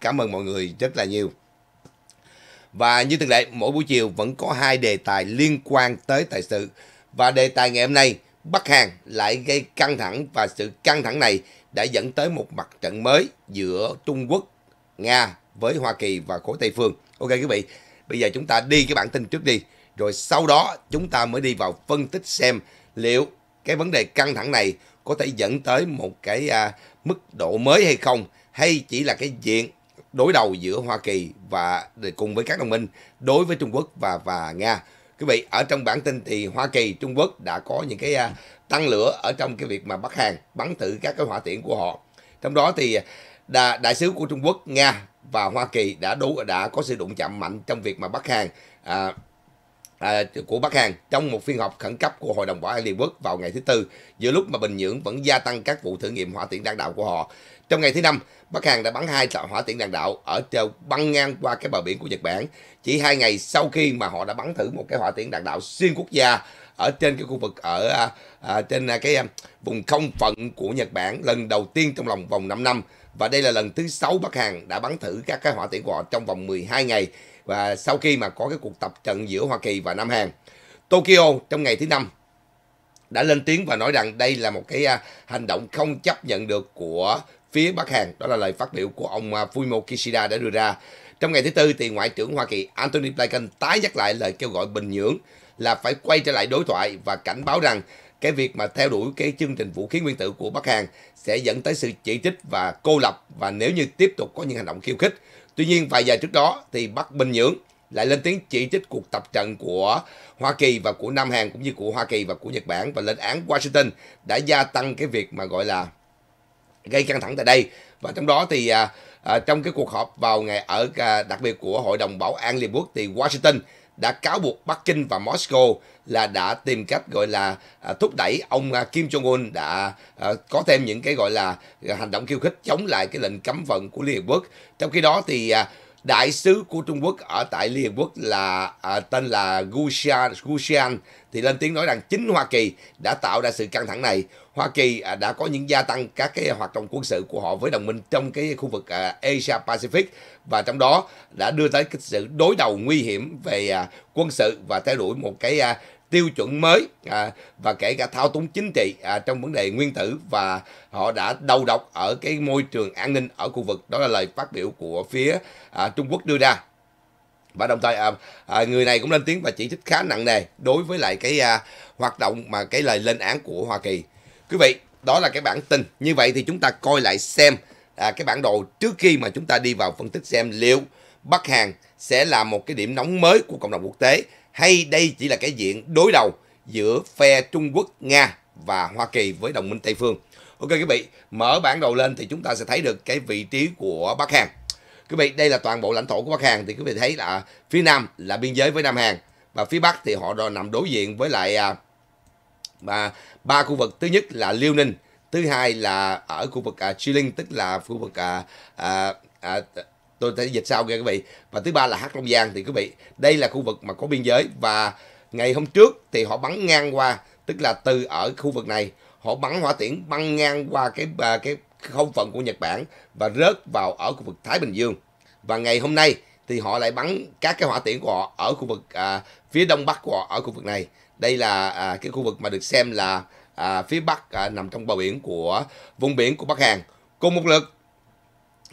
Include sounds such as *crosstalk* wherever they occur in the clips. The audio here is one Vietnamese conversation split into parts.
Cảm ơn mọi người rất là nhiều. Và như thường lệ, mỗi buổi chiều vẫn có hai đề tài liên quan tới tài sự. Và đề tài ngày hôm nay, Bắc Hàn lại gây căng thẳng và sự căng thẳng này đã dẫn tới một mặt trận mới giữa Trung Quốc, Nga với Hoa Kỳ và khối Tây Phương. Ok quý vị, bây giờ chúng ta đi cái bản tin trước đi. Rồi sau đó chúng ta mới đi vào phân tích xem liệu cái vấn đề căng thẳng này có thể dẫn tới một cái à, mức độ mới hay không hay chỉ là cái diện đối đầu giữa Hoa Kỳ và cùng với các đồng minh đối với Trung Quốc và và Nga. Quý vị, ở trong bản tin thì Hoa Kỳ, Trung Quốc đã có những cái à, tăng lửa ở trong cái việc mà Bắc Hàn bắn thử các cái hỏa tiễn của họ. Trong đó thì à, đại sứ của Trung Quốc, Nga và Hoa Kỳ đã đủ đã có sự đụng chạm mạnh trong việc mà Bắc Hàn à, à, của Bắc Hàn trong một phiên họp khẩn cấp của Hội đồng Bảo an Liên Quốc vào ngày thứ Tư, giữa lúc mà Bình Nhưỡng vẫn gia tăng các vụ thử nghiệm hỏa tiễn đạn đạo của họ. Trong ngày thứ năm, Bắc Hàn đã bắn hai trạm hỏa tiễn đạn đạo ở treo băng ngang qua cái bờ biển của Nhật Bản. Chỉ hai ngày sau khi mà họ đã bắn thử một cái hỏa tiễn đạn đạo xuyên quốc gia ở trên cái khu vực ở à, à trên à, cái à, vùng không phận của Nhật Bản lần đầu tiên trong lòng vòng 5 năm và đây là lần thứ sáu Bắc Hàn đã bắn thử các cái hỏa tiễn của họ trong vòng 12 ngày và sau khi mà có cái cuộc tập trận giữa Hoa Kỳ và Nam Hàn. Tokyo trong ngày thứ năm đã lên tiếng và nói rằng đây là một cái hành động không chấp nhận được của phía Bắc Hàn. Đó là lời phát biểu của ông à, Fumio Kishida đã đưa ra. Trong ngày thứ Tư, thì Ngoại trưởng Hoa Kỳ Antony Blinken tái nhắc lại lời kêu gọi Bình Nhưỡng là phải quay trở lại đối thoại và cảnh báo rằng cái việc mà theo đuổi cái chương trình vũ khí nguyên tử của Bắc Hàn sẽ dẫn tới sự chỉ trích và cô lập và nếu như tiếp tục có những hành động khiêu khích. Tuy nhiên vài giờ trước đó thì Bắc Bình Nhưỡng lại lên tiếng chỉ trích cuộc tập trận của Hoa Kỳ và của Nam Hàn cũng như của Hoa Kỳ và của Nhật Bản và lên án Washington đã gia tăng cái việc mà gọi là gây căng thẳng tại đây và trong đó thì à, à, trong cái cuộc họp vào ngày ở à, đặc biệt của Hội đồng Bảo an Liên Quốc thì Washington đã cáo buộc Bắc Kinh và Moscow là đã tìm cách gọi là à, thúc đẩy ông à, Kim Jong Un đã à, có thêm những cái gọi là à, hành động khiêu khích chống lại cái lệnh cấm vận của Liên Hợp Quốc. Trong khi đó thì à, đại sứ của Trung Quốc ở tại Liên Hợp Quốc là à, tên là Gu Xian thì lên tiếng nói rằng chính Hoa Kỳ đã tạo ra sự căng thẳng này. Hoa Kỳ à, đã có những gia tăng các cái hoạt động quân sự của họ với đồng minh trong cái khu vực à, Asia Pacific và trong đó đã đưa tới cái sự đối đầu nguy hiểm về à, quân sự và theo đuổi một cái tiêu chuẩn mới và kể cả thao túng chính trị trong vấn đề nguyên tử và họ đã đầu độc ở cái môi trường an ninh ở khu vực đó là lời phát biểu của phía Trung Quốc đưa ra và đồng thời người này cũng lên tiếng và chỉ trích khá nặng nề đối với lại cái hoạt động mà cái lời lên án của Hoa Kỳ Quý vị, đó là cái bản tin. Như vậy thì chúng ta coi lại xem à, cái bản đồ trước khi mà chúng ta đi vào phân tích xem liệu Bắc Hàn sẽ là một cái điểm nóng mới của cộng đồng quốc tế hay đây chỉ là cái diện đối đầu giữa phe Trung Quốc, Nga và Hoa Kỳ với đồng minh Tây phương. Ok quý vị, mở bản đồ lên thì chúng ta sẽ thấy được cái vị trí của Bắc Hàn. Quý vị, đây là toàn bộ lãnh thổ của Bắc Hàn thì quý vị thấy là phía Nam là biên giới với Nam Hàn và phía Bắc thì họ nằm đối diện với lại à, và ba khu vực thứ nhất là Liêu Ninh thứ hai là ở khu vực à, Chilling tức là khu vực à, à, à, tôi sẽ dịch sau nghe quý vị và thứ ba là Hát Long Giang thì quý vị đây là khu vực mà có biên giới và ngày hôm trước thì họ bắn ngang qua tức là từ ở khu vực này họ bắn hỏa tiễn băng ngang qua cái à, cái không phận của Nhật Bản và rớt vào ở khu vực Thái Bình Dương và ngày hôm nay thì họ lại bắn các cái hỏa tiễn của họ ở khu vực à, phía đông bắc của họ ở khu vực này đây là à, cái khu vực mà được xem là à, phía bắc à, nằm trong bờ biển của vùng biển của Bắc Hàn cùng một lượt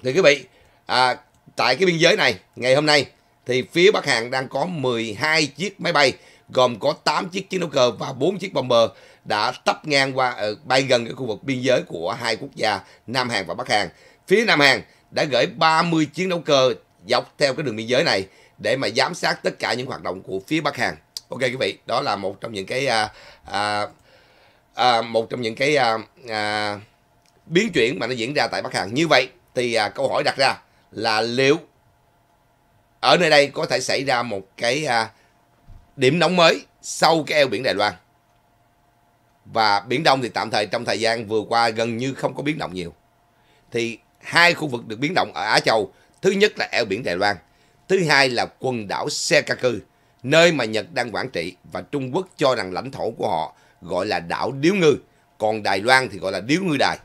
thì quý vị à, tại cái biên giới này ngày hôm nay thì phía Bắc Hàn đang có 12 chiếc máy bay gồm có 8 chiếc chiến đấu cơ và 4 chiếc bomber đã tấp ngang qua ờ, bay gần cái khu vực biên giới của hai quốc gia Nam Hàn và Bắc Hàn. Phía Nam Hàn đã gửi 30 chiến đấu cơ dọc theo cái đường biên giới này để mà giám sát tất cả những hoạt động của phía Bắc Hàn ok quý vị đó là một trong những cái à, à, à, một trong những cái à, à, biến chuyển mà nó diễn ra tại Bắc Hàn như vậy thì à, câu hỏi đặt ra là liệu ở nơi đây có thể xảy ra một cái à, điểm nóng mới sau cái eo biển Đài Loan và Biển Đông thì tạm thời trong thời gian vừa qua gần như không có biến động nhiều thì hai khu vực được biến động ở Á Châu thứ nhất là eo biển Đài Loan thứ hai là quần đảo Senkaku nơi mà Nhật đang quản trị và Trung Quốc cho rằng lãnh thổ của họ gọi là đảo Điếu Ngư, còn Đài Loan thì gọi là Điếu Ngư Đài.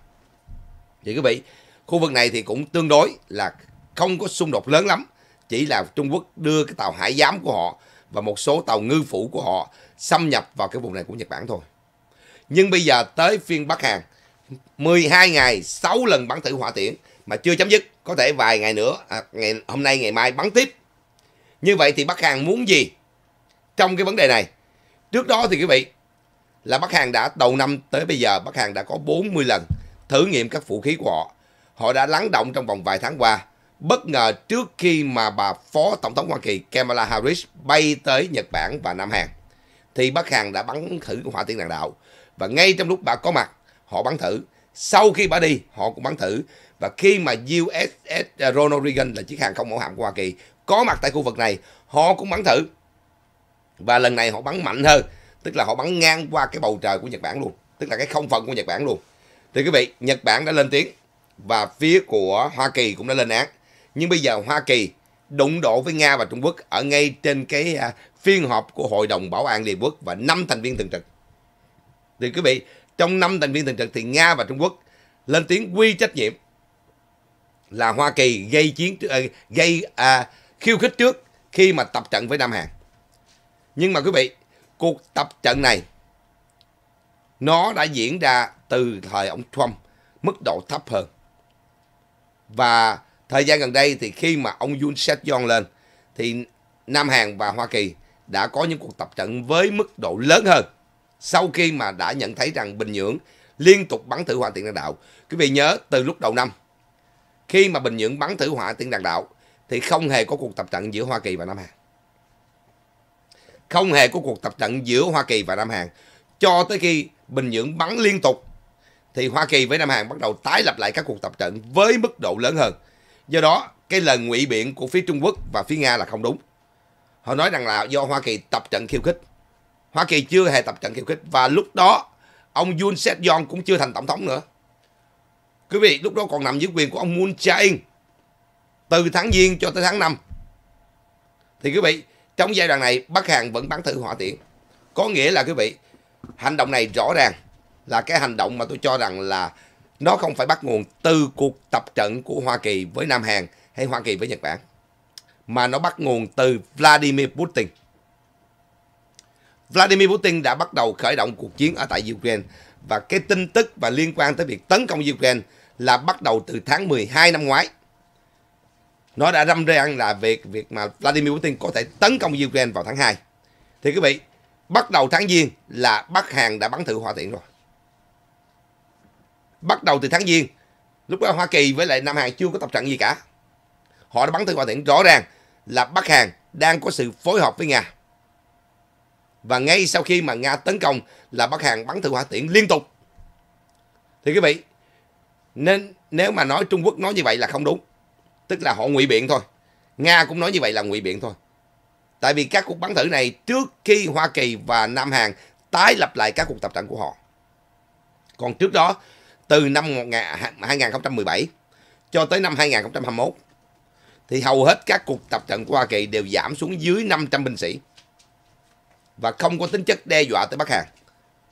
Vậy quý vị, khu vực này thì cũng tương đối là không có xung đột lớn lắm, chỉ là Trung Quốc đưa cái tàu hải giám của họ và một số tàu ngư phủ của họ xâm nhập vào cái vùng này của Nhật Bản thôi. Nhưng bây giờ tới phiên Bắc Hàn, 12 ngày 6 lần bắn thử hỏa tiễn mà chưa chấm dứt, có thể vài ngày nữa, à, ngày hôm nay ngày mai bắn tiếp. Như vậy thì Bắc Hàn muốn gì? trong cái vấn đề này. Trước đó thì quý vị là Bắc Hàn đã đầu năm tới bây giờ Bắc Hàn đã có 40 lần thử nghiệm các vũ khí của họ. Họ đã lắng động trong vòng vài tháng qua. Bất ngờ trước khi mà bà Phó Tổng thống Hoa Kỳ Kamala Harris bay tới Nhật Bản và Nam Hàn thì Bắc Hàn đã bắn thử hỏa tiễn đạn đạo và ngay trong lúc bà có mặt họ bắn thử. Sau khi bà đi họ cũng bắn thử và khi mà USS Ronald Reagan là chiếc hàng không mẫu hạm của Hoa Kỳ có mặt tại khu vực này họ cũng bắn thử và lần này họ bắn mạnh hơn tức là họ bắn ngang qua cái bầu trời của Nhật Bản luôn tức là cái không phận của Nhật Bản luôn thì quý vị Nhật Bản đã lên tiếng và phía của Hoa Kỳ cũng đã lên án nhưng bây giờ Hoa Kỳ đụng độ với Nga và Trung Quốc ở ngay trên cái à, phiên họp của Hội đồng Bảo an Liên Quốc và năm thành viên thường trực thì quý vị trong năm thành viên thường trực thì Nga và Trung Quốc lên tiếng quy trách nhiệm là Hoa Kỳ gây chiến ờ, gây à, khiêu khích trước khi mà tập trận với Nam Hàn nhưng mà quý vị, cuộc tập trận này nó đã diễn ra từ thời ông Trump mức độ thấp hơn. Và thời gian gần đây thì khi mà ông Yoon Seth Yong lên thì Nam Hàn và Hoa Kỳ đã có những cuộc tập trận với mức độ lớn hơn sau khi mà đã nhận thấy rằng Bình Nhưỡng liên tục bắn thử hỏa tiễn đạn đạo. Quý vị nhớ từ lúc đầu năm khi mà Bình Nhưỡng bắn thử hỏa tiễn đạn đạo thì không hề có cuộc tập trận giữa Hoa Kỳ và Nam Hàn không hề có cuộc tập trận giữa Hoa Kỳ và Nam Hàn cho tới khi Bình Nhưỡng bắn liên tục thì Hoa Kỳ với Nam Hàn bắt đầu tái lập lại các cuộc tập trận với mức độ lớn hơn. Do đó, cái lời ngụy biện của phía Trung Quốc và phía Nga là không đúng. Họ nói rằng là do Hoa Kỳ tập trận khiêu khích. Hoa Kỳ chưa hề tập trận khiêu khích và lúc đó ông Yoon Seth Yong cũng chưa thành tổng thống nữa. Quý vị, lúc đó còn nằm dưới quyền của ông Moon Jae-in từ tháng Giêng cho tới tháng 5. Thì quý vị, trong giai đoạn này, Bắc Hàn vẫn bắn thử hỏa tiễn. Có nghĩa là quý vị, hành động này rõ ràng là cái hành động mà tôi cho rằng là nó không phải bắt nguồn từ cuộc tập trận của Hoa Kỳ với Nam Hàn hay Hoa Kỳ với Nhật Bản, mà nó bắt nguồn từ Vladimir Putin. Vladimir Putin đã bắt đầu khởi động cuộc chiến ở tại Ukraine và cái tin tức và liên quan tới việc tấn công Ukraine là bắt đầu từ tháng 12 năm ngoái nó đã râm ran là việc việc mà Vladimir Putin có thể tấn công Ukraine vào tháng 2. Thì quý vị, bắt đầu tháng Giêng là Bắc Hàn đã bắn thử hỏa tiễn rồi. Bắt đầu từ tháng Giêng, lúc đó Hoa Kỳ với lại Nam Hàn chưa có tập trận gì cả. Họ đã bắn thử hỏa tiễn rõ ràng là Bắc Hàn đang có sự phối hợp với Nga. Và ngay sau khi mà Nga tấn công là Bắc Hàn bắn thử hỏa tiễn liên tục. Thì quý vị, nên nếu mà nói Trung Quốc nói như vậy là không đúng tức là họ ngụy biện thôi nga cũng nói như vậy là ngụy biện thôi tại vì các cuộc bắn thử này trước khi hoa kỳ và nam hàn tái lập lại các cuộc tập trận của họ còn trước đó từ năm 2017 cho tới năm 2021 thì hầu hết các cuộc tập trận của Hoa Kỳ đều giảm xuống dưới 500 binh sĩ và không có tính chất đe dọa tới Bắc Hàn.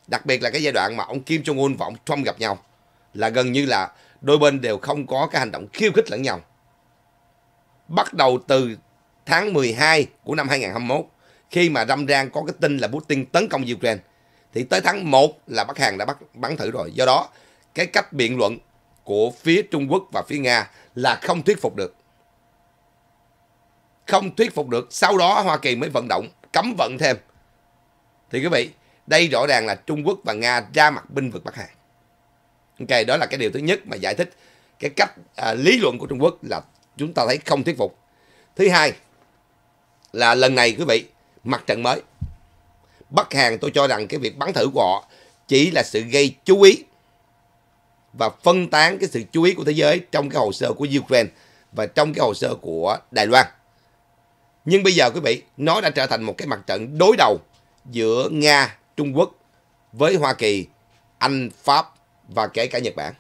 Đặc biệt là cái giai đoạn mà ông Kim Jong-un và ông Trump gặp nhau là gần như là đôi bên đều không có cái hành động khiêu khích lẫn nhau bắt đầu từ tháng 12 của năm 2021 khi mà Ramran có cái tin là Putin tấn công Ukraine thì tới tháng 1 là Bắc Hàn đã bắt bắn thử rồi. Do đó, cái cách biện luận của phía Trung Quốc và phía Nga là không thuyết phục được. Không thuyết phục được, sau đó Hoa Kỳ mới vận động cấm vận thêm. Thì quý vị, đây rõ ràng là Trung Quốc và Nga ra mặt binh vực Bắc Hàn. Ok, đó là cái điều thứ nhất mà giải thích cái cách à, lý luận của Trung Quốc là chúng ta thấy không thuyết phục thứ hai là lần này quý vị mặt trận mới bắc hàn tôi cho rằng cái việc bắn thử của họ chỉ là sự gây chú ý và phân tán cái sự chú ý của thế giới trong cái hồ sơ của ukraine và trong cái hồ sơ của đài loan nhưng bây giờ quý vị nó đã trở thành một cái mặt trận đối đầu giữa nga trung quốc với hoa kỳ anh pháp và kể cả nhật bản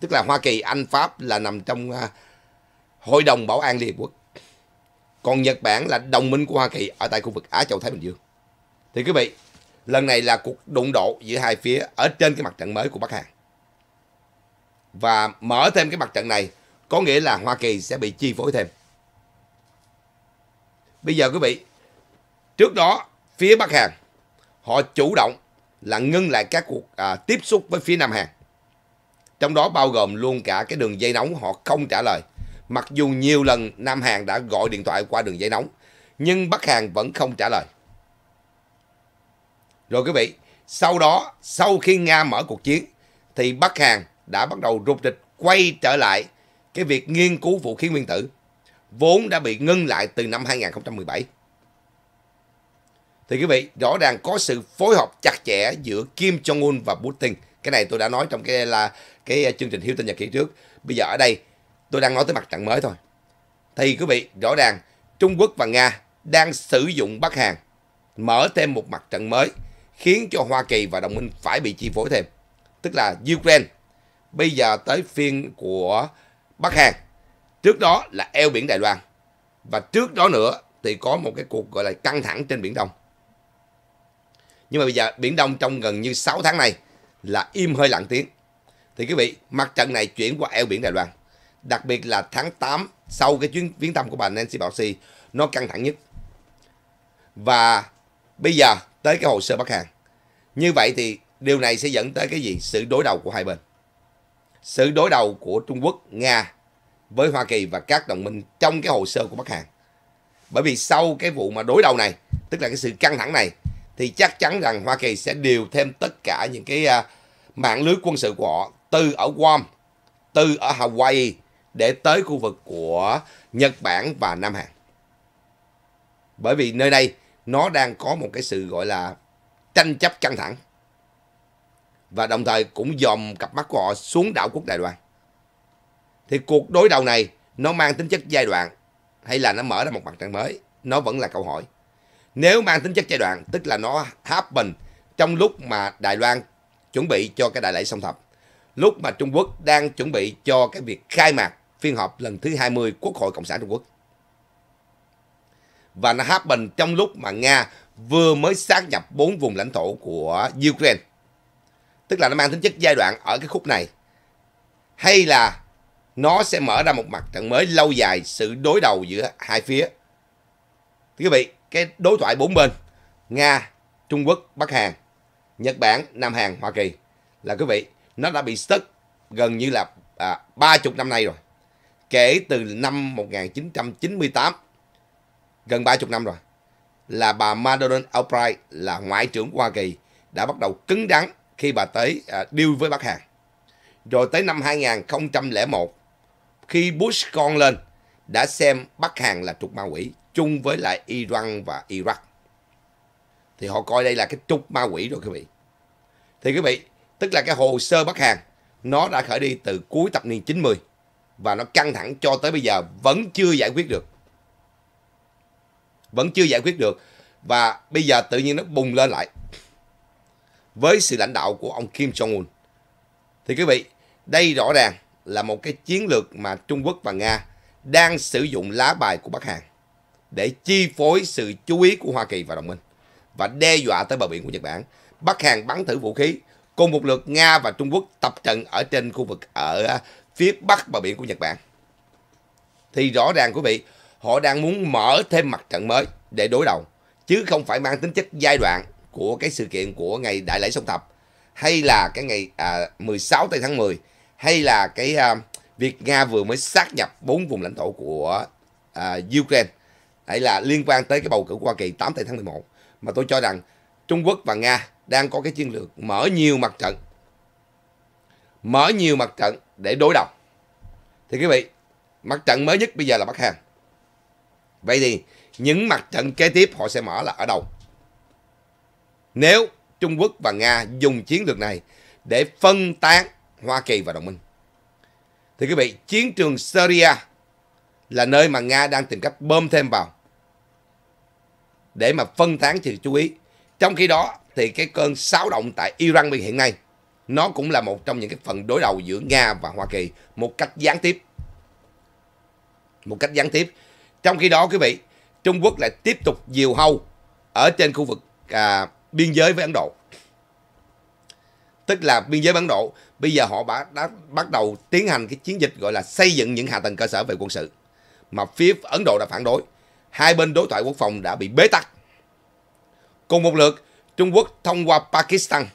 tức là hoa kỳ anh pháp là nằm trong à, Hội đồng Bảo an Liên Hiệp Quốc. Còn Nhật Bản là đồng minh của Hoa Kỳ ở tại khu vực Á Châu Thái Bình Dương. Thì quý vị, lần này là cuộc đụng độ giữa hai phía ở trên cái mặt trận mới của Bắc Hàn. Và mở thêm cái mặt trận này có nghĩa là Hoa Kỳ sẽ bị chi phối thêm. Bây giờ quý vị, trước đó phía Bắc Hàn họ chủ động là ngưng lại các cuộc à, tiếp xúc với phía Nam Hàn. Trong đó bao gồm luôn cả cái đường dây nóng họ không trả lời Mặc dù nhiều lần Nam Hàn đã gọi điện thoại qua đường dây nóng, nhưng Bắc Hàn vẫn không trả lời. Rồi quý vị, sau đó, sau khi Nga mở cuộc chiến, thì Bắc Hàn đã bắt đầu rụt rịch quay trở lại cái việc nghiên cứu vũ khí nguyên tử, vốn đã bị ngưng lại từ năm 2017. Thì quý vị, rõ ràng có sự phối hợp chặt chẽ giữa Kim Jong-un và Putin. Cái này tôi đã nói trong cái là cái chương trình Hiếu tin nhật ký trước. Bây giờ ở đây Tôi đang nói tới mặt trận mới thôi. Thì quý vị, rõ ràng Trung Quốc và Nga đang sử dụng Bắc Hàn mở thêm một mặt trận mới khiến cho Hoa Kỳ và đồng minh phải bị chi phối thêm. Tức là Ukraine. Bây giờ tới phiên của Bắc Hàn. Trước đó là eo biển Đài Loan. Và trước đó nữa thì có một cái cuộc gọi là căng thẳng trên Biển Đông. Nhưng mà bây giờ Biển Đông trong gần như 6 tháng này là im hơi lặng tiếng. Thì quý vị, mặt trận này chuyển qua eo biển Đài Loan đặc biệt là tháng 8 sau cái chuyến viếng thăm của bà Nancy Pelosi nó căng thẳng nhất. Và bây giờ tới cái hồ sơ Bắc hàng Như vậy thì điều này sẽ dẫn tới cái gì? Sự đối đầu của hai bên. Sự đối đầu của Trung Quốc, Nga với Hoa Kỳ và các đồng minh trong cái hồ sơ của Bắc Hàn. Bởi vì sau cái vụ mà đối đầu này, tức là cái sự căng thẳng này, thì chắc chắn rằng Hoa Kỳ sẽ điều thêm tất cả những cái à, mạng lưới quân sự của họ từ ở Guam, từ ở Hawaii, để tới khu vực của Nhật Bản và Nam Hàn. Bởi vì nơi đây nó đang có một cái sự gọi là tranh chấp căng thẳng. Và đồng thời cũng dòm cặp mắt của họ xuống đảo quốc Đài Loan. Thì cuộc đối đầu này nó mang tính chất giai đoạn hay là nó mở ra một mặt trận mới, nó vẫn là câu hỏi. Nếu mang tính chất giai đoạn, tức là nó happen trong lúc mà Đài Loan chuẩn bị cho cái đại lễ song thập, lúc mà Trung Quốc đang chuẩn bị cho cái việc khai mạc phiên họp lần thứ 20 Quốc hội Cộng sản Trung Quốc. Và nó happen trong lúc mà Nga vừa mới xác nhập bốn vùng lãnh thổ của Ukraine. Tức là nó mang tính chất giai đoạn ở cái khúc này. Hay là nó sẽ mở ra một mặt trận mới lâu dài sự đối đầu giữa hai phía. Thưa quý vị, cái đối thoại bốn bên Nga, Trung Quốc, Bắc Hàn, Nhật Bản, Nam Hàn, Hoa Kỳ là quý vị, nó đã bị stuck gần như là à, ba à, chục năm nay rồi kể từ năm 1998, gần 30 năm rồi, là bà Madeleine Albright là Ngoại trưởng của Hoa Kỳ đã bắt đầu cứng rắn khi bà tới à, deal với Bắc Hàn. Rồi tới năm 2001, khi Bush con lên, đã xem Bắc Hàn là trục ma quỷ chung với lại Iran và Iraq. Thì họ coi đây là cái trục ma quỷ rồi quý vị. Thì quý vị, tức là cái hồ sơ Bắc Hàn nó đã khởi đi từ cuối thập niên 90 và nó căng thẳng cho tới bây giờ vẫn chưa giải quyết được vẫn chưa giải quyết được và bây giờ tự nhiên nó bùng lên lại với sự lãnh đạo của ông Kim Jong Un thì quý vị đây rõ ràng là một cái chiến lược mà Trung Quốc và Nga đang sử dụng lá bài của Bắc Hàn để chi phối sự chú ý của Hoa Kỳ và đồng minh và đe dọa tới bờ biển của Nhật Bản. Bắc Hàn bắn thử vũ khí, cùng một lượt Nga và Trung Quốc tập trận ở trên khu vực ở phía bắc bờ biển của Nhật Bản. Thì rõ ràng quý vị, họ đang muốn mở thêm mặt trận mới để đối đầu, chứ không phải mang tính chất giai đoạn của cái sự kiện của ngày Đại lễ sông Thập, hay là cái ngày à, 16 tây tháng 10, hay là cái à, việc Nga vừa mới sát nhập bốn vùng lãnh thổ của à, Ukraine. hay là liên quan tới cái bầu cử của Hoa Kỳ 8 tây tháng 11. Mà tôi cho rằng Trung Quốc và Nga đang có cái chiến lược mở nhiều mặt trận mở nhiều mặt trận để đối đầu thì quý vị mặt trận mới nhất bây giờ là Bắc Hàn vậy thì những mặt trận kế tiếp họ sẽ mở là ở đâu nếu Trung Quốc và Nga dùng chiến lược này để phân tán Hoa Kỳ và đồng minh thì quý vị chiến trường Syria là nơi mà Nga đang tìm cách bơm thêm vào để mà phân tán sự chú ý trong khi đó thì cái cơn xáo động tại Iran hiện nay nó cũng là một trong những cái phần đối đầu giữa Nga và Hoa Kỳ một cách gián tiếp. Một cách gián tiếp. Trong khi đó quý vị, Trung Quốc lại tiếp tục diều hâu ở trên khu vực à, biên giới với Ấn Độ. Tức là biên giới Ấn Độ, bây giờ họ đã bắt đầu tiến hành cái chiến dịch gọi là xây dựng những hạ tầng cơ sở về quân sự. Mà phía Ấn Độ đã phản đối. Hai bên đối thoại quốc phòng đã bị bế tắc. Cùng một lượt, Trung Quốc thông qua Pakistan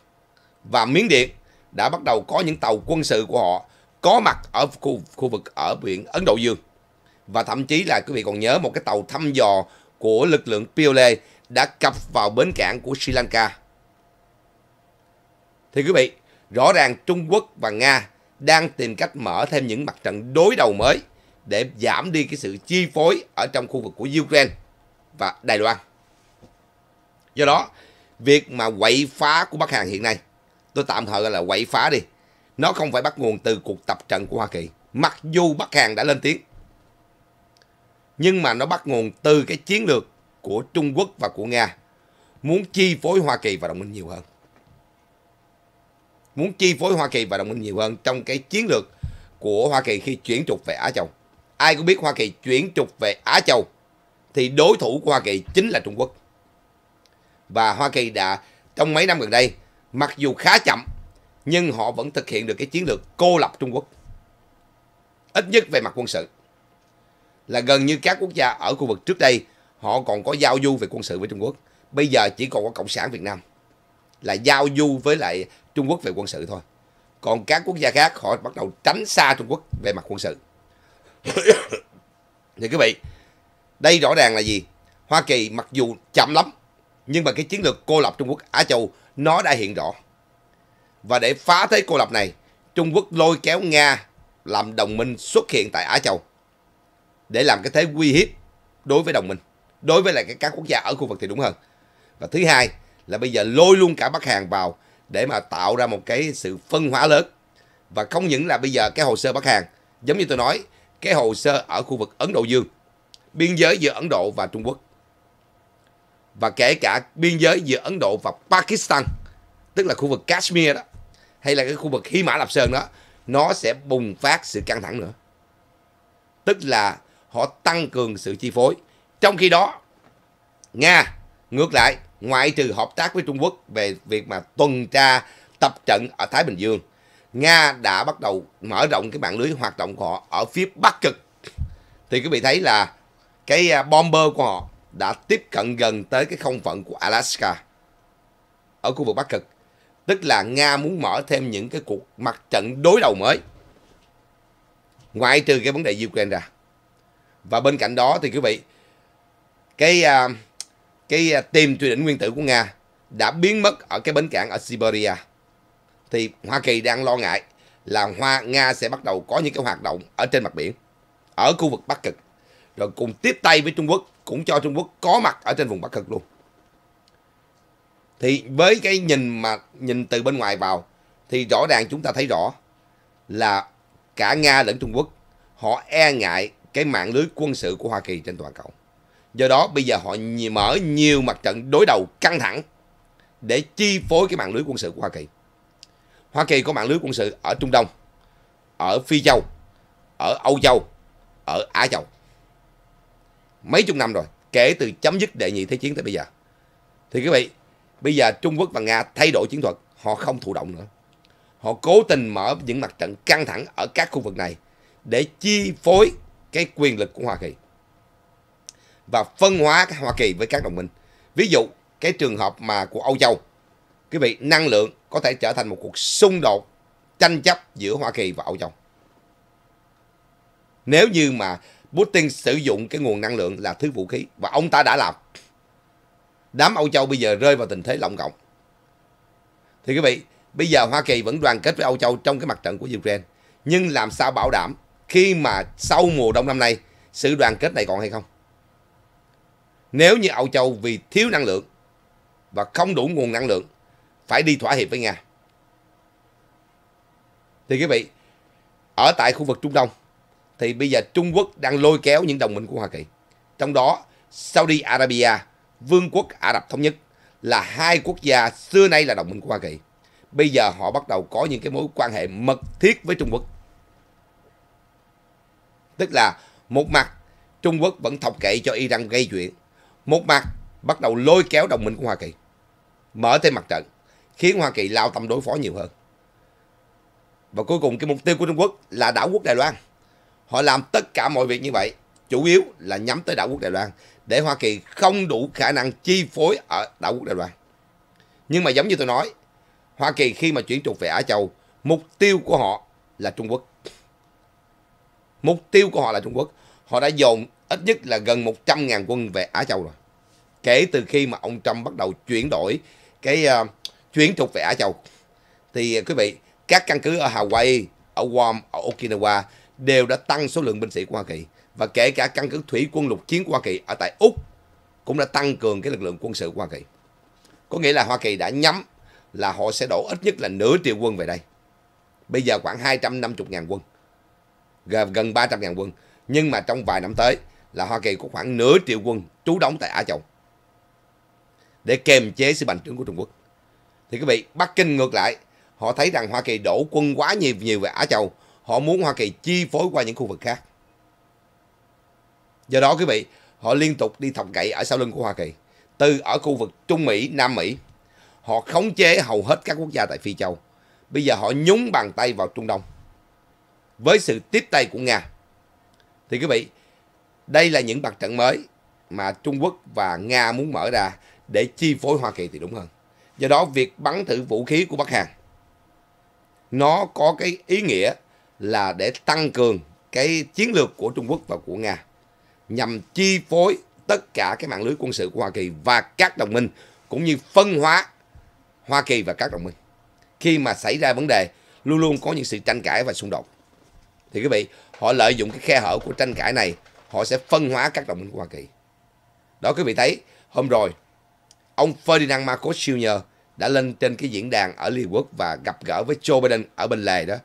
và Miến Điện đã bắt đầu có những tàu quân sự của họ có mặt ở khu, khu vực ở biển Ấn Độ Dương. Và thậm chí là quý vị còn nhớ một cái tàu thăm dò của lực lượng Piole đã cập vào bến cảng của Sri Lanka. Thì quý vị, rõ ràng Trung Quốc và Nga đang tìm cách mở thêm những mặt trận đối đầu mới để giảm đi cái sự chi phối ở trong khu vực của Ukraine và Đài Loan. Do đó, việc mà quậy phá của Bắc Hàn hiện nay tôi tạm thời gọi là quậy phá đi. Nó không phải bắt nguồn từ cuộc tập trận của Hoa Kỳ. Mặc dù Bắc Hàn đã lên tiếng. Nhưng mà nó bắt nguồn từ cái chiến lược của Trung Quốc và của Nga. Muốn chi phối Hoa Kỳ và đồng minh nhiều hơn. Muốn chi phối Hoa Kỳ và đồng minh nhiều hơn trong cái chiến lược của Hoa Kỳ khi chuyển trục về Á Châu. Ai cũng biết Hoa Kỳ chuyển trục về Á Châu thì đối thủ của Hoa Kỳ chính là Trung Quốc. Và Hoa Kỳ đã trong mấy năm gần đây Mặc dù khá chậm, nhưng họ vẫn thực hiện được cái chiến lược cô lập Trung Quốc. Ít nhất về mặt quân sự. Là gần như các quốc gia ở khu vực trước đây, họ còn có giao du về quân sự với Trung Quốc. Bây giờ chỉ còn có Cộng sản Việt Nam. Là giao du với lại Trung Quốc về quân sự thôi. Còn các quốc gia khác họ bắt đầu tránh xa Trung Quốc về mặt quân sự. *coughs* thì quý vị, đây rõ ràng là gì? Hoa Kỳ mặc dù chậm lắm, nhưng mà cái chiến lược cô lập Trung Quốc Á Châu nó đã hiện rõ. Và để phá thế cô lập này, Trung Quốc lôi kéo Nga làm đồng minh xuất hiện tại Á Châu để làm cái thế uy hiếp đối với đồng minh, đối với lại các quốc gia ở khu vực thì đúng hơn. Và thứ hai là bây giờ lôi luôn cả Bắc Hàn vào để mà tạo ra một cái sự phân hóa lớn. Và không những là bây giờ cái hồ sơ Bắc Hàn, giống như tôi nói, cái hồ sơ ở khu vực Ấn Độ Dương, biên giới giữa Ấn Độ và Trung Quốc và kể cả biên giới giữa Ấn Độ và Pakistan tức là khu vực Kashmir đó hay là cái khu vực Hy Mã Lạp Sơn đó nó sẽ bùng phát sự căng thẳng nữa tức là họ tăng cường sự chi phối trong khi đó Nga ngược lại ngoại trừ hợp tác với Trung Quốc về việc mà tuần tra tập trận ở Thái Bình Dương Nga đã bắt đầu mở rộng cái mạng lưới hoạt động của họ ở phía Bắc Cực thì quý vị thấy là cái à, bomber của họ đã tiếp cận gần tới cái không phận của Alaska ở khu vực Bắc Cực. Tức là Nga muốn mở thêm những cái cuộc mặt trận đối đầu mới. Ngoại trừ cái vấn đề Ukraine ra. Và bên cạnh đó thì quý vị, cái à, cái à, tìm truy đỉnh nguyên tử của Nga đã biến mất ở cái bến cảng ở Siberia. Thì Hoa Kỳ đang lo ngại là Hoa Nga sẽ bắt đầu có những cái hoạt động ở trên mặt biển, ở khu vực Bắc Cực, rồi cùng tiếp tay với Trung Quốc cũng cho Trung Quốc có mặt ở trên vùng Bắc Cực luôn. Thì với cái nhìn mà nhìn từ bên ngoài vào thì rõ ràng chúng ta thấy rõ là cả Nga lẫn Trung Quốc họ e ngại cái mạng lưới quân sự của Hoa Kỳ trên toàn cầu. Do đó bây giờ họ mở nhiều mặt trận đối đầu căng thẳng để chi phối cái mạng lưới quân sự của Hoa Kỳ. Hoa Kỳ có mạng lưới quân sự ở Trung Đông, ở Phi Châu, ở Âu Châu, ở Á Châu mấy chục năm rồi kể từ chấm dứt đệ nhị thế chiến tới bây giờ thì quý vị bây giờ Trung Quốc và Nga thay đổi chiến thuật họ không thụ động nữa họ cố tình mở những mặt trận căng thẳng ở các khu vực này để chi phối cái quyền lực của Hoa Kỳ và phân hóa Hoa Kỳ với các đồng minh ví dụ cái trường hợp mà của Âu Châu quý vị năng lượng có thể trở thành một cuộc xung đột tranh chấp giữa Hoa Kỳ và Âu Châu nếu như mà Putin sử dụng cái nguồn năng lượng là thứ vũ khí và ông ta đã làm. Đám Âu Châu bây giờ rơi vào tình thế lộng cộng. Thì quý vị, bây giờ Hoa Kỳ vẫn đoàn kết với Âu Châu trong cái mặt trận của Ukraine. Nhưng làm sao bảo đảm khi mà sau mùa đông năm nay sự đoàn kết này còn hay không? Nếu như Âu Châu vì thiếu năng lượng và không đủ nguồn năng lượng phải đi thỏa hiệp với Nga. Thì quý vị, ở tại khu vực Trung Đông thì bây giờ Trung Quốc đang lôi kéo những đồng minh của Hoa Kỳ. Trong đó, Saudi Arabia, Vương quốc Ả Rập Thống Nhất là hai quốc gia xưa nay là đồng minh của Hoa Kỳ. Bây giờ họ bắt đầu có những cái mối quan hệ mật thiết với Trung Quốc. Tức là một mặt Trung Quốc vẫn thọc kệ cho Iran gây chuyện. Một mặt bắt đầu lôi kéo đồng minh của Hoa Kỳ. Mở thêm mặt trận. Khiến Hoa Kỳ lao tâm đối phó nhiều hơn. Và cuối cùng cái mục tiêu của Trung Quốc là đảo quốc Đài Loan. Họ làm tất cả mọi việc như vậy, chủ yếu là nhắm tới đảo quốc Đài Loan, để Hoa Kỳ không đủ khả năng chi phối ở đảo quốc Đài Loan. Nhưng mà giống như tôi nói, Hoa Kỳ khi mà chuyển trục về Á Châu, mục tiêu của họ là Trung Quốc. Mục tiêu của họ là Trung Quốc. Họ đã dồn ít nhất là gần 100.000 quân về Á Châu rồi. Kể từ khi mà ông Trump bắt đầu chuyển đổi cái uh, ờ, chuyến trục về Á Châu. Thì ờ, quý vị, các căn cứ ở Hawaii, ở Guam, ở Okinawa đều đã tăng số lượng binh sĩ của Hoa Kỳ và kể cả căn cứ thủy quân lục chiến của Hoa Kỳ ở tại Úc cũng đã tăng cường cái lực lượng quân sự của Hoa Kỳ. Có nghĩa là Hoa Kỳ đã nhắm là họ sẽ đổ ít nhất là nửa triệu quân về đây. Bây giờ khoảng 250.000 quân, gần 300.000 quân. Nhưng mà trong vài năm tới là Hoa Kỳ có khoảng nửa triệu quân trú đóng tại Á Châu để kềm chế sự bành trướng của Trung Quốc. Thì quý vị, Bắc Kinh ngược lại, họ thấy rằng Hoa Kỳ đổ quân quá nhiều nhiều về Á Châu Họ muốn Hoa Kỳ chi phối qua những khu vực khác. Do đó quý vị, họ liên tục đi thọc gậy ở sau lưng của Hoa Kỳ. Từ ở khu vực Trung Mỹ, Nam Mỹ, họ khống chế hầu hết các quốc gia tại Phi Châu. Bây giờ họ nhúng bàn tay vào Trung Đông. Với sự tiếp tay của Nga. Thì quý vị, đây là những mặt trận mới mà Trung Quốc và Nga muốn mở ra để chi phối Hoa Kỳ thì đúng hơn. Do đó việc bắn thử vũ khí của Bắc Hàn nó có cái ý nghĩa là để tăng cường cái chiến lược của Trung Quốc và của Nga nhằm chi phối tất cả cái mạng lưới quân sự của Hoa Kỳ và các đồng minh cũng như phân hóa Hoa Kỳ và các đồng minh. Khi mà xảy ra vấn đề luôn luôn có những sự tranh cãi và xung đột. Thì quý vị, họ lợi dụng cái khe hở của tranh cãi này, họ sẽ phân hóa các đồng minh của Hoa Kỳ. Đó quý vị thấy, hôm rồi ông Ferdinand Marcos Jr. đã lên trên cái diễn đàn ở Liên Quốc và gặp gỡ với Joe Biden ở bên lề đó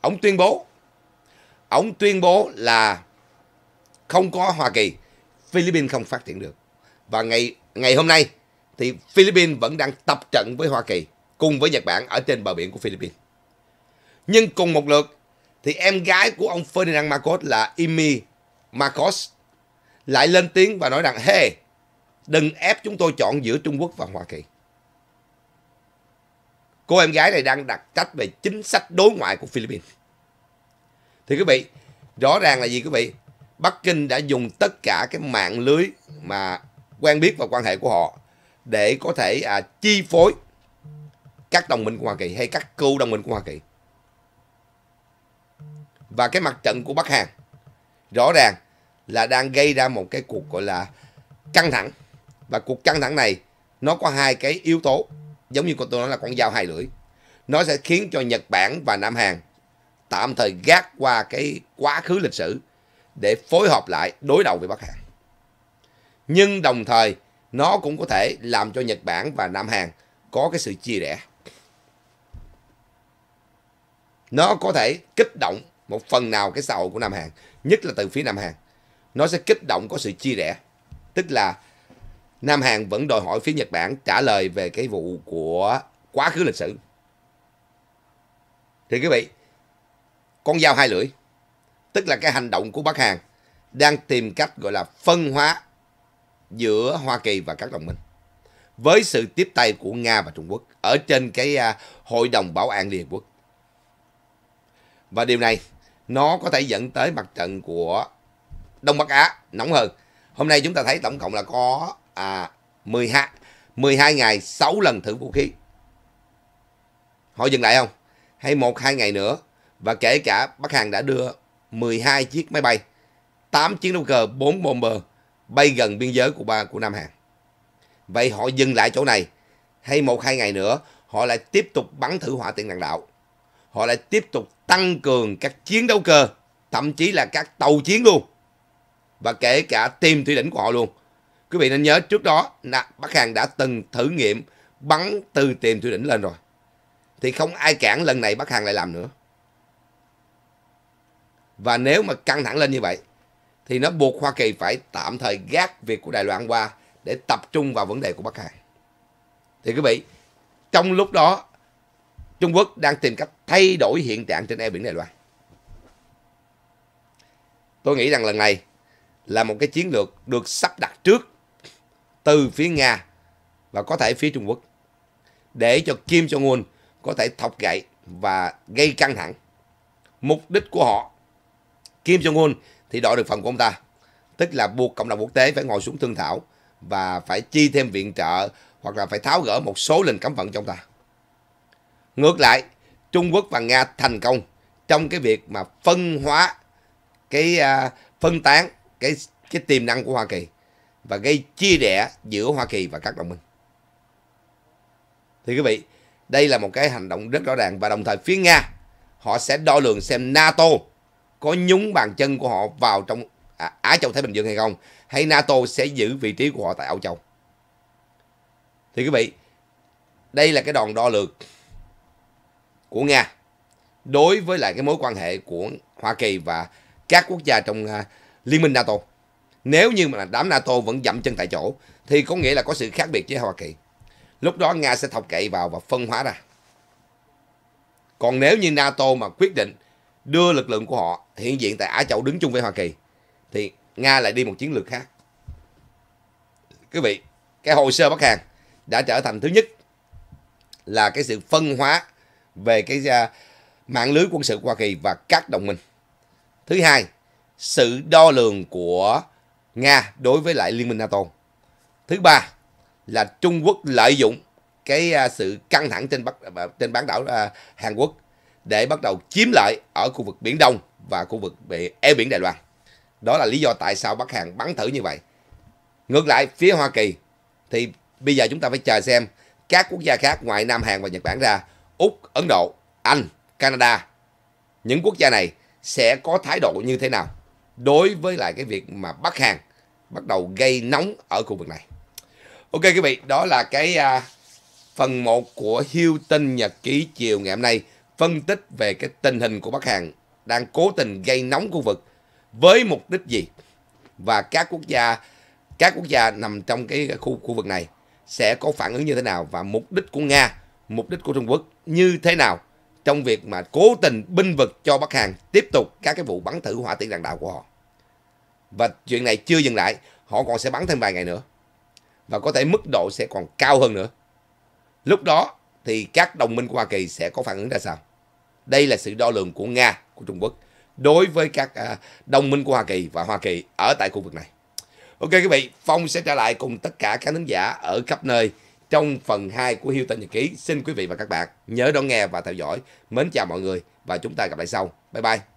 Ông tuyên bố, ông tuyên bố là không có Hoa Kỳ, Philippines không phát triển được. Và ngày ngày hôm nay thì Philippines vẫn đang tập trận với Hoa Kỳ cùng với Nhật Bản ở trên bờ biển của Philippines. Nhưng cùng một lượt thì em gái của ông Ferdinand Marcos là Imi Marcos lại lên tiếng và nói rằng hey, đừng ép chúng tôi chọn giữa Trung Quốc và Hoa Kỳ cô em gái này đang đặt trách về chính sách đối ngoại của Philippines. Thì quý vị, rõ ràng là gì quý vị? Bắc Kinh đã dùng tất cả cái mạng lưới mà quen biết và quan hệ của họ để có thể à, chi phối các đồng minh của Hoa Kỳ hay các cựu đồng minh của Hoa Kỳ. Và cái mặt trận của Bắc Hàn rõ ràng là đang gây ra một cái cuộc gọi là căng thẳng. Và cuộc căng thẳng này nó có hai cái yếu tố giống như con tôi nói là con dao hai lưỡi nó sẽ khiến cho Nhật Bản và Nam Hàn tạm thời gác qua cái quá khứ lịch sử để phối hợp lại đối đầu với Bắc Hàn. Nhưng đồng thời nó cũng có thể làm cho Nhật Bản và Nam Hàn có cái sự chia rẽ. Nó có thể kích động một phần nào cái xã hội của Nam Hàn, nhất là từ phía Nam Hàn. Nó sẽ kích động có sự chia rẽ. Tức là Nam Hàn vẫn đòi hỏi phía Nhật Bản trả lời về cái vụ của quá khứ lịch sử. Thì quý vị, con dao hai lưỡi, tức là cái hành động của Bắc Hàn đang tìm cách gọi là phân hóa giữa Hoa Kỳ và các đồng minh với sự tiếp tay của Nga và Trung Quốc ở trên cái à, Hội đồng Bảo an Liên Hợp Quốc. Và điều này nó có thể dẫn tới mặt trận của Đông Bắc Á nóng hơn. Hôm nay chúng ta thấy tổng cộng là có à, 12, 12 ngày 6 lần thử vũ khí. Họ dừng lại không? Hay 1 2 ngày nữa và kể cả Bắc Hàn đã đưa 12 chiếc máy bay, 8 chiến đấu cơ, 4 bomber bay gần biên giới của ba của Nam Hàn. Vậy họ dừng lại chỗ này hay 1 2 ngày nữa họ lại tiếp tục bắn thử hỏa tiễn đạn đạo. Họ lại tiếp tục tăng cường các chiến đấu cơ, thậm chí là các tàu chiến luôn. Và kể cả tìm thủy đỉnh của họ luôn quý vị nên nhớ trước đó là Bắc Hàn đã từng thử nghiệm bắn từ tiềm thủy đỉnh lên rồi. Thì không ai cản lần này Bắc Hàn lại làm nữa. Và nếu mà căng thẳng lên như vậy thì nó buộc Hoa Kỳ phải tạm thời gác việc của Đài Loan qua để tập trung vào vấn đề của Bắc Hàn. Thì quý vị, trong lúc đó Trung Quốc đang tìm cách thay đổi hiện trạng trên eo biển Đài Loan. Tôi nghĩ rằng lần này là một cái chiến lược được sắp đặt trước từ phía Nga và có thể phía Trung Quốc để cho Kim Jong-un có thể thọc gậy và gây căng thẳng. Mục đích của họ, Kim Jong-un thì đòi được phần của ông ta, tức là buộc cộng đồng quốc tế phải ngồi xuống thương thảo và phải chi thêm viện trợ hoặc là phải tháo gỡ một số lệnh cấm vận trong ta. Ngược lại, Trung Quốc và Nga thành công trong cái việc mà phân hóa cái uh, phân tán cái cái tiềm năng của Hoa Kỳ và gây chia rẽ giữa Hoa Kỳ và các đồng minh. Thì quý vị, đây là một cái hành động rất rõ ràng và đồng thời phía Nga họ sẽ đo lường xem NATO có nhúng bàn chân của họ vào trong à, Á Châu Thái Bình Dương hay không hay NATO sẽ giữ vị trí của họ tại Âu Châu. Thì quý vị, đây là cái đòn đo lường của Nga đối với lại cái mối quan hệ của Hoa Kỳ và các quốc gia trong à, Liên minh NATO. Nếu như mà đám NATO vẫn dậm chân tại chỗ thì có nghĩa là có sự khác biệt với Hoa Kỳ. Lúc đó Nga sẽ thọc cậy vào và phân hóa ra. Còn nếu như NATO mà quyết định đưa lực lượng của họ hiện diện tại Á Châu đứng chung với Hoa Kỳ thì Nga lại đi một chiến lược khác. Quý vị, cái hồ sơ Bắc Hàn đã trở thành thứ nhất là cái sự phân hóa về cái à, mạng lưới quân sự của Hoa Kỳ và các đồng minh. Thứ hai, sự đo lường của Nga đối với lại Liên minh NATO. Thứ ba là Trung Quốc lợi dụng cái à, sự căng thẳng trên bắc à, trên bán đảo à, Hàn Quốc để bắt đầu chiếm lợi ở khu vực Biển Đông và khu vực bị eo biển Đài Loan. Đó là lý do tại sao Bắc Hàn bắn thử như vậy. Ngược lại phía Hoa Kỳ thì bây giờ chúng ta phải chờ xem các quốc gia khác ngoài Nam Hàn và Nhật Bản ra, Úc, Ấn Độ, Anh, Canada, những quốc gia này sẽ có thái độ như thế nào đối với lại cái việc mà Bắc Hàn bắt đầu gây nóng ở khu vực này. Ok quý vị, đó là cái à, phần 1 của Hilton Nhật ký chiều ngày hôm nay phân tích về cái tình hình của Bắc Hàn đang cố tình gây nóng khu vực với mục đích gì và các quốc gia các quốc gia nằm trong cái khu khu vực này sẽ có phản ứng như thế nào và mục đích của Nga, mục đích của Trung Quốc như thế nào trong việc mà cố tình binh vực cho Bắc Hàn tiếp tục các cái vụ bắn thử hỏa tiễn đạn đạo của họ. Và chuyện này chưa dừng lại, họ còn sẽ bắn thêm vài ngày nữa. Và có thể mức độ sẽ còn cao hơn nữa. Lúc đó thì các đồng minh của Hoa Kỳ sẽ có phản ứng ra sao? Đây là sự đo lường của Nga, của Trung Quốc đối với các à, đồng minh của Hoa Kỳ và Hoa Kỳ ở tại khu vực này. Ok quý vị, Phong sẽ trở lại cùng tất cả các khán giả ở khắp nơi trong phần 2 của Hiêu Tên Nhật Ký. Xin quý vị và các bạn nhớ đón nghe và theo dõi. Mến chào mọi người và chúng ta gặp lại sau. Bye bye.